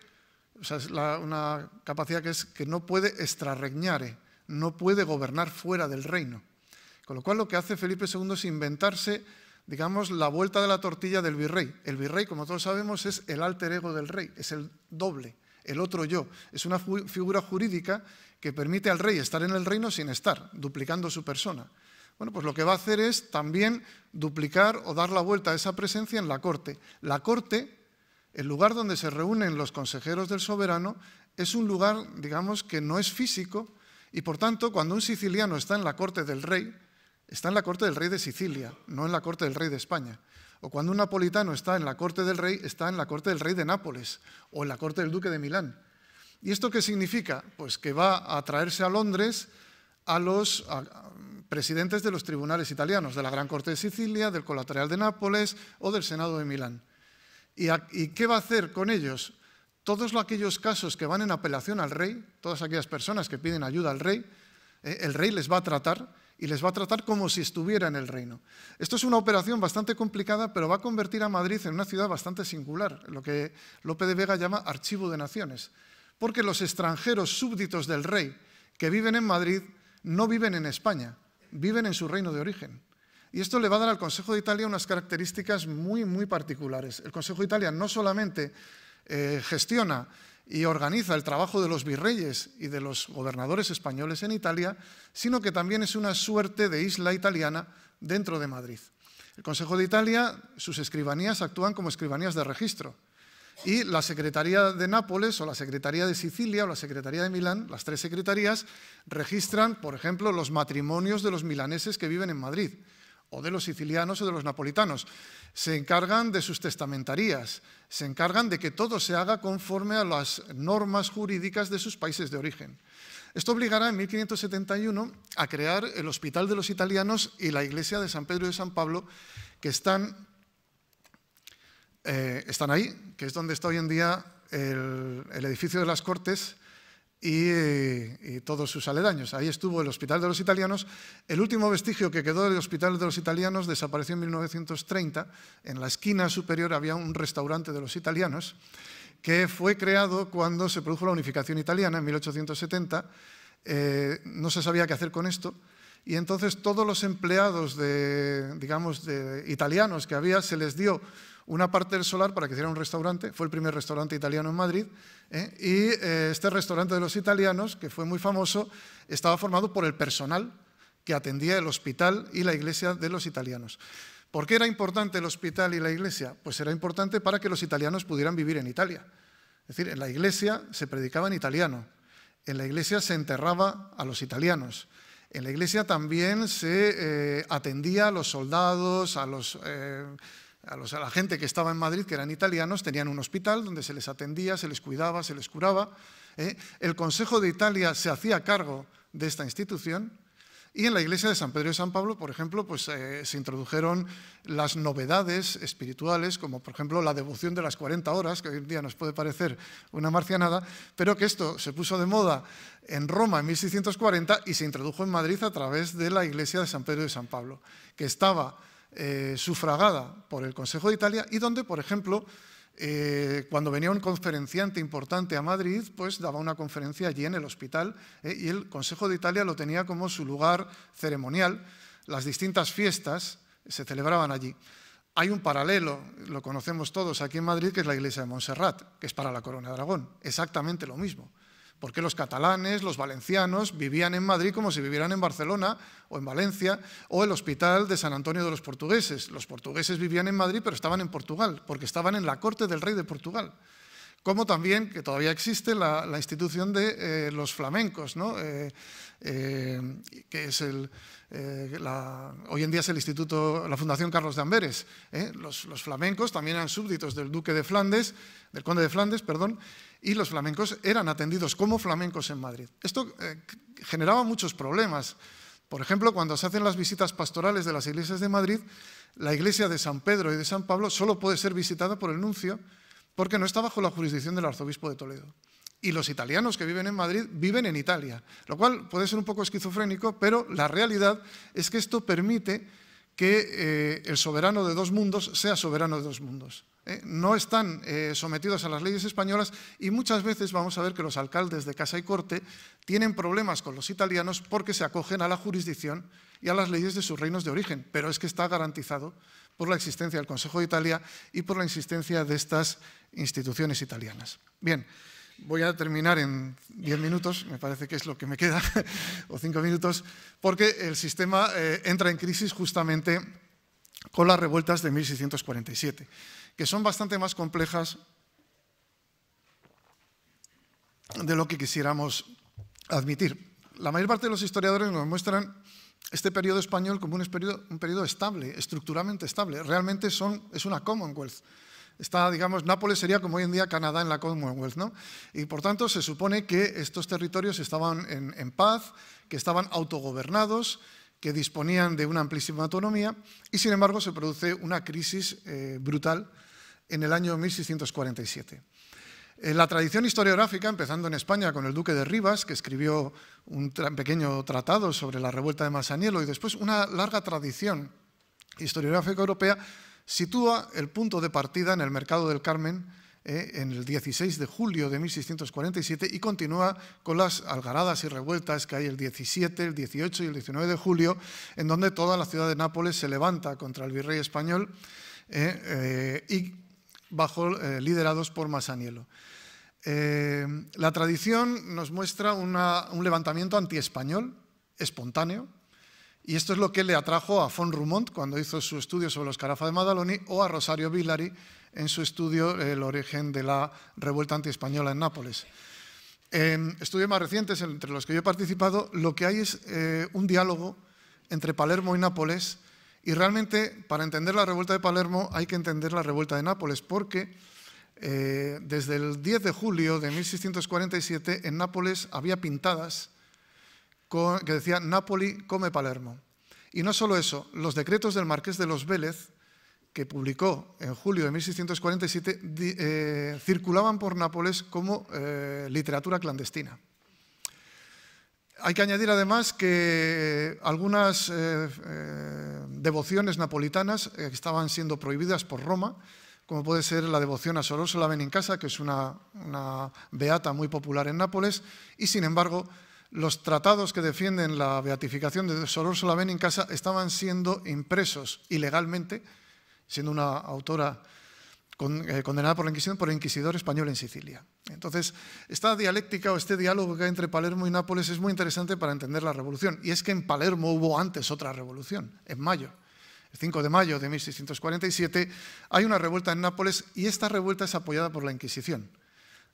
S1: una capacidad que es que no puede extrarregnare, no puede gobernar fuera del reino. Con lo cual lo que hace Felipe II es inventarse, digamos, la vuelta de la tortilla del virrey. El virrey, como todos sabemos, es el alter ego del rey, es el doble, el otro yo. Es una figura jurídica que permite al rey estar en el reino sin estar, duplicando su persona. Bueno, pues lo que va a hacer es también duplicar o dar la vuelta a esa presencia en la corte. La corte, el lugar donde se reúnen los consejeros del soberano, es un lugar, digamos, que no es físico y por tanto, cuando un siciliano está en la corte del rey, está en la corte del rey de Sicilia, no en la corte del rey de España. O cuando un napolitano está en la corte del rey, está en la corte del rey de Nápoles o en la corte del duque de Milán. ¿Y esto qué significa? Pues que va a traerse a Londres a los presidentes de los tribunales italianos, de la Gran Corte de Sicilia, del Colateral de Nápoles o del Senado de Milán. ¿Y, qué va a hacer con ellos? Todos aquellos casos que van en apelación al rey, todas aquellas personas que piden ayuda al rey, eh, el rey les va a tratar y les va a tratar como si estuviera en el reino. Esto es una operación bastante complicada, pero va a convertir a Madrid en una ciudad bastante singular, lo que Lope de Vega llama archivo de naciones, porque los extranjeros súbditos del rey que viven en Madrid no viven en España, viven en su reino de origen. Y esto le va a dar al Consejo de Italia unas características muy, muy particulares. El Consejo de Italia no solamente eh, gestiona y organiza el trabajo de los virreyes y de los gobernadores españoles en Italia, sino que también es una suerte de isla italiana dentro de Madrid. El Consejo de Italia, sus escribanías actúan como escribanías de registro. Y la Secretaría de Nápoles o la Secretaría de Sicilia o la Secretaría de Milán, las tres secretarías, registran, por ejemplo, los matrimonios de los milaneses que viven en Madrid, o de los sicilianos o de los napolitanos. Se encargan de sus testamentarías, se encargan de que todo se haga conforme a las normas jurídicas de sus países de origen. Esto obligará en 1571 a crear el Hospital de los Italianos y la Iglesia de San Pedro y de San Pablo, que están, eh, están ahí, que es donde está hoy en día el edificio de las Cortes, y, todos sus aledaños. Ahí estuvo el Hospital de los Italianos. El último vestigio que quedó del Hospital de los Italianos desapareció en 1930. En la esquina superior había un restaurante de los italianos que fue creado cuando se produjo la unificación italiana en 1870. Eh, no se sabía qué hacer con esto. Y entonces todos los empleados de, digamos, de italianos que había se les dio una parte del solar para que hiciera un restaurante, fue el primer restaurante italiano en Madrid, ¿eh? y eh, este restaurante de los italianos, que fue muy famoso, estaba formado por el personal que atendía el hospital y la iglesia de los italianos. ¿Por qué era importante el hospital y la iglesia? Pues era importante para que los italianos pudieran vivir en Italia. Es decir, en la iglesia se predicaba en italiano, en la iglesia se enterraba a los italianos, en la iglesia también se eh, atendía a los soldados, a los a, los, la gente que estaba en Madrid, que eran italianos, tenían un hospital donde se les atendía, se les cuidaba, se les curaba. ¿eh? El Consejo de Italia se hacía cargo de esta institución. Y en la iglesia de San Pedro y San Pablo, por ejemplo, pues, eh, se introdujeron las novedades espirituales, como por ejemplo la devoción de las 40 horas, que hoy en día nos puede parecer una marcianada, pero que esto se puso de moda en Roma en 1640 y se introdujo en Madrid a través de la iglesia de San Pedro de San Pablo, que estaba eh, sufragada por el Consejo de Italia y donde, por ejemplo, eh, cuando venía un conferenciante importante a Madrid, pues daba una conferencia allí en el hospital eh, y el Consejo de Italia lo tenía como su lugar ceremonial. Las distintas fiestas se celebraban allí. Hay un paralelo, lo conocemos todos aquí en Madrid, que es la iglesia de Montserrat, que es para la Corona de Aragón, exactamente lo mismo porque los catalanes, los valencianos vivían en Madrid como si vivieran en Barcelona o en Valencia o el hospital de San Antonio de los portugueses. Los portugueses vivían en Madrid pero estaban en Portugal porque estaban en la corte del rey de Portugal como también que todavía existe la, institución de eh, los flamencos, ¿no? Eh, eh, que es hoy en día es el instituto, la Fundación Carlos de Amberes. Los, los, flamencos también eran súbditos del duque de Flandes, del conde de Flandes, perdón, y los flamencos eran atendidos como flamencos en Madrid. Esto generaba muchos problemas. Por ejemplo, cuando se hacen las visitas pastorales de las iglesias de Madrid, la iglesia de San Pedro y de San Pablo solo puede ser visitada por el nuncio porque no está bajo la jurisdicción del arzobispo de Toledo. Y los italianos que viven en Madrid viven en Italia, lo cual puede ser un poco esquizofrénico, pero la realidad es que esto permite que eh, el soberano de dos mundos sea soberano de dos mundos. ¿eh? No están eh, sometidos a las leyes españolas y muchas veces vamos a ver que los alcaldes de casa y corte tienen problemas con los italianos porque se acogen a la jurisdicción y a las leyes de sus reinos de origen, pero es que está garantizado por la existencia del Consejo de Italia y por la existencia de estas instituciones italianas. Bien, voy a terminar en diez minutos, me parece que es lo que me queda, o cinco minutos, porque el sistema eh, entra en crisis justamente con las revueltas de 1647, que son bastante más complejas de lo que quisiéramos admitir. La mayor parte de los historiadores nos muestran este periodo español como un periodo, estable, estructuralmente estable. Realmente es una Commonwealth. Está, digamos, Nápoles sería como hoy en día Canadá en la Commonwealth, ¿no? Y por tanto se supone que estos territorios estaban en, paz, que estaban autogobernados, que disponían de una amplísima autonomía y sin embargo se produce una crisis eh, brutal en el año 1647. Eh, la tradición historiográfica, empezando en España con el duque de Rivas, que escribió un pequeño tratado sobre la revuelta de Masaniello, y después una larga tradición historiográfica europea, sitúa el punto de partida en el mercado del Carmen eh, en el 16 de julio de 1647 y continúa con las algaradas y revueltas que hay el 17, el 18 y el 19 de julio, en donde toda la ciudad de Nápoles se levanta contra el virrey español eh, bajo, eh, liderados por Masaniello. Eh, la tradición nos muestra un levantamiento antiespañol, espontáneo, y esto es lo que le atrajo a von Rumont cuando hizo su estudio sobre los Carafa de Madaloni o a Rosario Villari en su estudio eh, El origen de la revuelta antiespañola en Nápoles. En estudios más recientes, entre los que yo he participado, lo que hay es un diálogo entre Palermo y Nápoles y realmente para entender la revuelta de Palermo hay que entender la revuelta de Nápoles, porque eh, desde el 10 de julio de 1647 en Nápoles había pintadas que decían Nápoli come Palermo. Y no solo eso, los decretos del marqués de los Vélez, que publicó en julio de 1647, eh, circulaban por Nápoles como eh, literatura clandestina. Hay que añadir además que eh, algunas eh, eh, devociones napolitanas estaban siendo prohibidas por Roma, como puede ser la devoción a Soroso la casa, que es una, beata muy popular en Nápoles, y sin embargo los tratados que defienden la beatificación de Soror Solaven en casa estaban siendo impresos ilegalmente, siendo una autora eh, condenada por la Inquisición por el inquisidor español en Sicilia. Entonces, esta dialéctica o este diálogo que hay entre Palermo y Nápoles es muy interesante para entender la revolución. Y es que en Palermo hubo antes otra revolución, en mayo. El 5 de mayo de 1647 hay una revuelta en Nápoles y esta revuelta es apoyada por la Inquisición.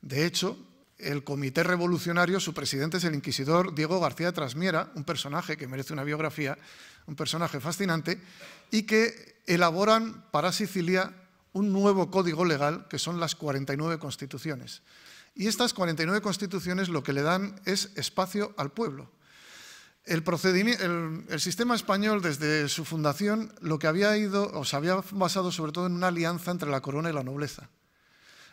S1: De hecho, el Comité Revolucionario, su presidente es el inquisidor Diego García de Trasmiera, un personaje que merece una biografía, un personaje fascinante, y que elaboran para Sicilia un nuevo código legal que son las 49 constituciones. Y estas 49 constituciones lo que le dan es espacio al pueblo. El, el, sistema español desde su fundación lo que había ido o se había basado sobre todo en una alianza entre la corona y la nobleza.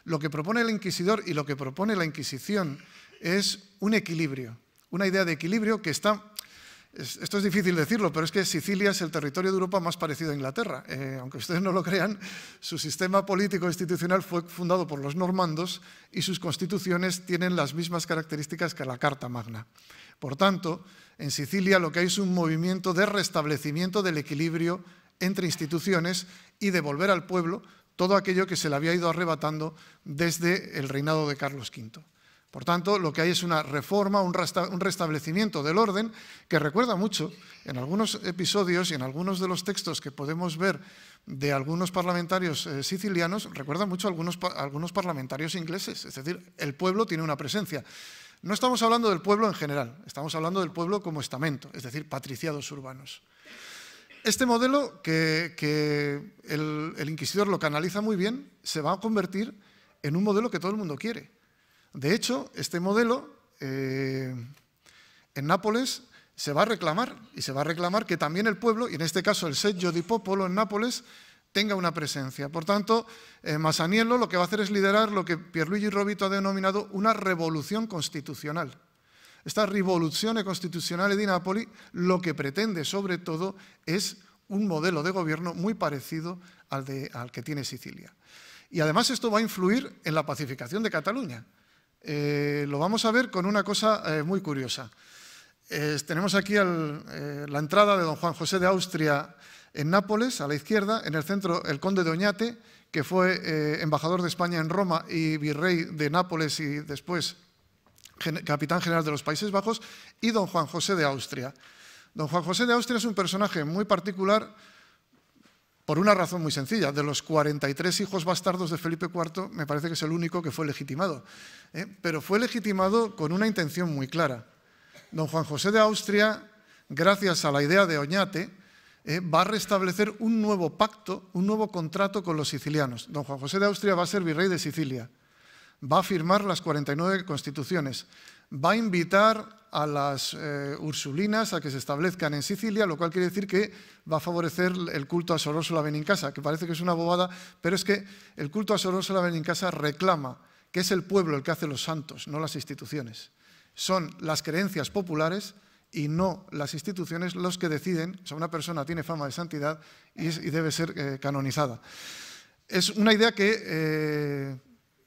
S1: Lo que propone el inquisidor y lo que propone la Inquisición es un equilibrio, una idea de equilibrio que está esto es difícil decirlo, pero es que Sicilia es el territorio de Europa más parecido a Inglaterra. Eh, aunque ustedes no lo crean, su sistema político institucional fue fundado por los normandos y sus constituciones tienen las mismas características que la Carta Magna. Por tanto, en Sicilia lo que hay es un movimiento de restablecimiento del equilibrio entre instituciones y devolver al pueblo todo aquello que se le había ido arrebatando desde el reinado de Carlos V. Por tanto, lo que hay es una reforma, un, restablecimiento del orden que recuerda mucho en algunos episodios y en algunos de los textos que podemos ver de algunos parlamentarios eh, sicilianos, recuerda mucho a algunos, parlamentarios ingleses. Es decir, el pueblo tiene una presencia. No estamos hablando del pueblo en general, estamos hablando del pueblo como estamento, es decir, patriciados urbanos. Este modelo que, el, el inquisidor lo canaliza muy bien se va a convertir en un modelo que todo el mundo quiere de hecho, este modelo eh, en Nápoles se va a reclamar y se va a reclamar que también el pueblo, y en este caso el sello di Popolo en Nápoles, tenga una presencia. Por tanto, eh, Masaniello lo que va a hacer es liderar lo que Pierluigi Robito ha denominado una revolución constitucional. Esta revolución constitucional de Nápoles lo que pretende sobre todo es un modelo de gobierno muy parecido al, de, al que tiene Sicilia. Y además esto va a influir en la pacificación de Cataluña. Eh, lo vamos a ver con una cosa eh, muy curiosa. tenemos aquí eh, la entrada de don Juan José de Austria en Nápoles, a la izquierda, en el centro el conde de Oñate, que fue embajador de España en Roma y virrey de Nápoles y después capitán general de los Países Bajos, y don Juan José de Austria. Don Juan José de Austria es un personaje muy particular por una razón muy sencilla, de los 43 hijos bastardos de Felipe IV, me parece que es el único que fue legitimado. ¿eh? Pero fue legitimado con una intención muy clara. Don Juan José de Austria, gracias a la idea de Oñate, ¿eh? va a restablecer un nuevo pacto, un nuevo contrato con los sicilianos. Don Juan José de Austria va a ser virrey de Sicilia, va a firmar las 49 constituciones, va a invitar a las eh, ursulinas a que se establezcan en Sicilia, lo cual quiere decir que va a favorecer el culto a Sor la Benincasa, que parece que es una bobada, pero es que el culto a Sor la Benincasa reclama que es el pueblo el que hace los santos, no las instituciones. Son las creencias populares y no las instituciones los que deciden, o sea, una persona tiene fama de santidad y, debe ser eh, canonizada. Es una idea que eh,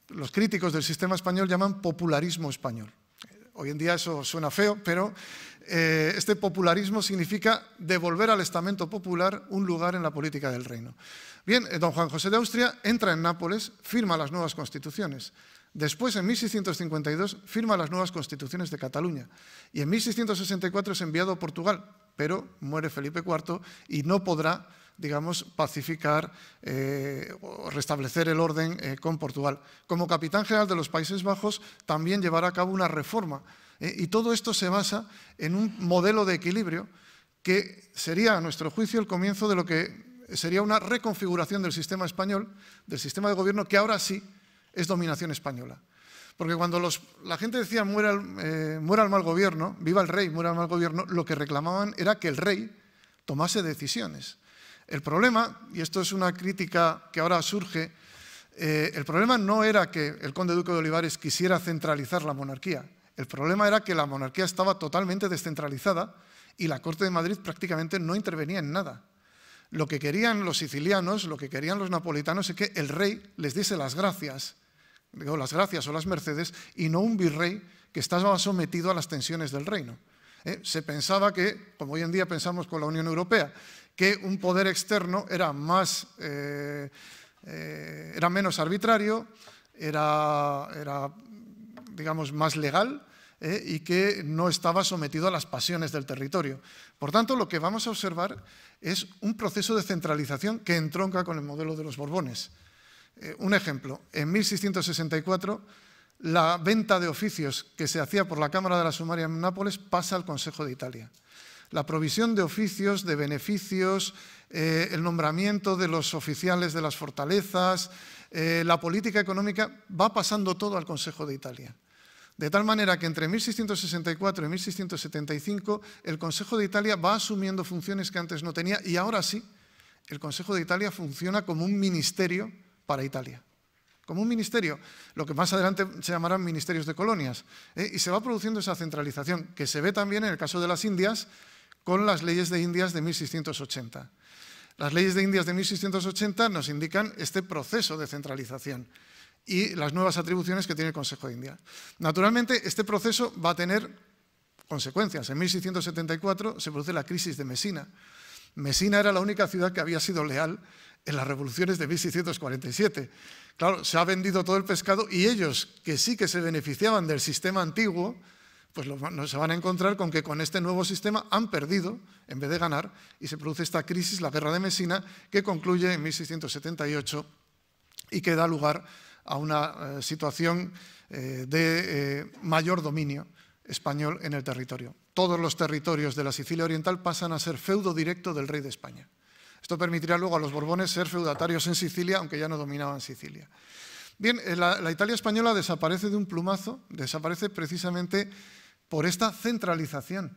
S1: los críticos del sistema español llaman popularismo español. Hoy en día eso suena feo, pero eh, este popularismo significa devolver al estamento popular un lugar en la política del reino. Bien, eh, don Juan José de Austria entra en Nápoles, firma las nuevas constituciones. Después, en 1652, firma las nuevas constituciones de Cataluña. Y en 1664 es enviado a Portugal, pero muere Felipe IV y no podrá digamos, pacificar eh, o restablecer el orden eh, con Portugal. Como capitán general de los Países Bajos, también llevará a cabo una reforma. Eh, y todo esto se basa en un modelo de equilibrio que sería, a nuestro juicio, el comienzo de lo que sería una reconfiguración del sistema español, del sistema de gobierno que ahora sí es dominación española. Porque cuando la gente decía muera muera el, mal gobierno, viva el rey, muera el mal gobierno, lo que reclamaban era que el rey tomase decisiones. El problema, y esto es una crítica que ahora surge, eh, el problema no era que el conde duque de Olivares quisiera centralizar la monarquía, el problema era que la monarquía estaba totalmente descentralizada y la Corte de Madrid prácticamente no intervenía en nada. Lo que querían los sicilianos, lo que querían los napolitanos es que el rey les diese las gracias, digo, las gracias o las mercedes, y no un virrey que estaba sometido a las tensiones del reino. Eh, se pensaba que, como hoy en día pensamos con la Unión Europea, que un poder externo era, eh, eh, era menos arbitrario, era, digamos, más legal, eh, y que no estaba sometido a las pasiones del territorio. Por tanto, lo que vamos a observar es un proceso de centralización que entronca con el modelo de los Borbones. un ejemplo, en 1664 la venta de oficios que se hacía por la Cámara de la Sumaria en Nápoles pasa al Consejo de Italia la provisión de oficios, de beneficios, eh, el nombramiento de los oficiales de las fortalezas, eh, la política económica, va pasando todo al Consejo de Italia. De tal manera que entre 1664 y 1675 el Consejo de Italia va asumiendo funciones que antes no tenía y ahora sí, el Consejo de Italia funciona como un ministerio para Italia como un ministerio, lo que más adelante se llamarán ministerios de colonias. ¿eh? Y se va produciendo esa centralización, que se ve también en el caso de las Indias, con las leyes de Indias de 1680. Las leyes de Indias de 1680 nos indican este proceso de centralización y las nuevas atribuciones que tiene el Consejo de India. Naturalmente, este proceso va a tener consecuencias. En 1674 se produce la crisis de Mesina. Mesina era la única ciudad que había sido leal en las revoluciones de 1647. Claro, se ha vendido todo el pescado y ellos, que sí que se beneficiaban del sistema antiguo, pues no, se van a encontrar con que con este nuevo sistema han perdido en vez de ganar y se produce esta crisis, la guerra de Mesina, que concluye en 1678 y que da lugar a una eh, situación eh, de eh, mayor dominio español en el territorio. Todos los territorios de la Sicilia Oriental pasan a ser feudo directo del rey de España. Esto permitirá luego a los Borbones ser feudatarios en Sicilia, aunque ya no dominaban Sicilia. Bien, la Italia española desaparece de un plumazo, desaparece precisamente por esta centralización.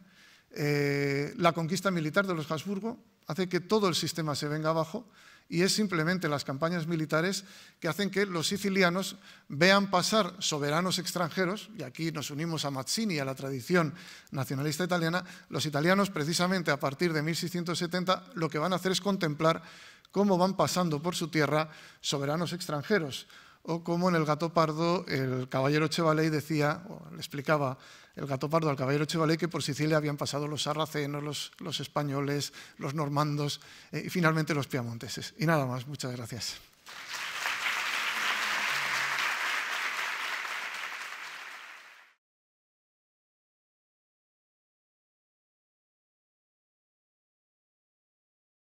S1: Eh, la conquista militar de los Habsburgo hace que todo el sistema se venga abajo y es simplemente las campañas militares que hacen que los sicilianos vean pasar soberanos extranjeros, y aquí nos unimos a Mazzini, a la tradición nacionalista italiana, los italianos precisamente a partir de 1670 lo que van a hacer es contemplar cómo van pasando por su tierra soberanos extranjeros o como en el gato pardo el caballero Chevalley decía, o le explicaba el gato pardo al caballero Chevalley que por Sicilia habían pasado los sarracenos, los, españoles, los normandos eh, y finalmente los piamonteses. Y nada más, muchas gracias.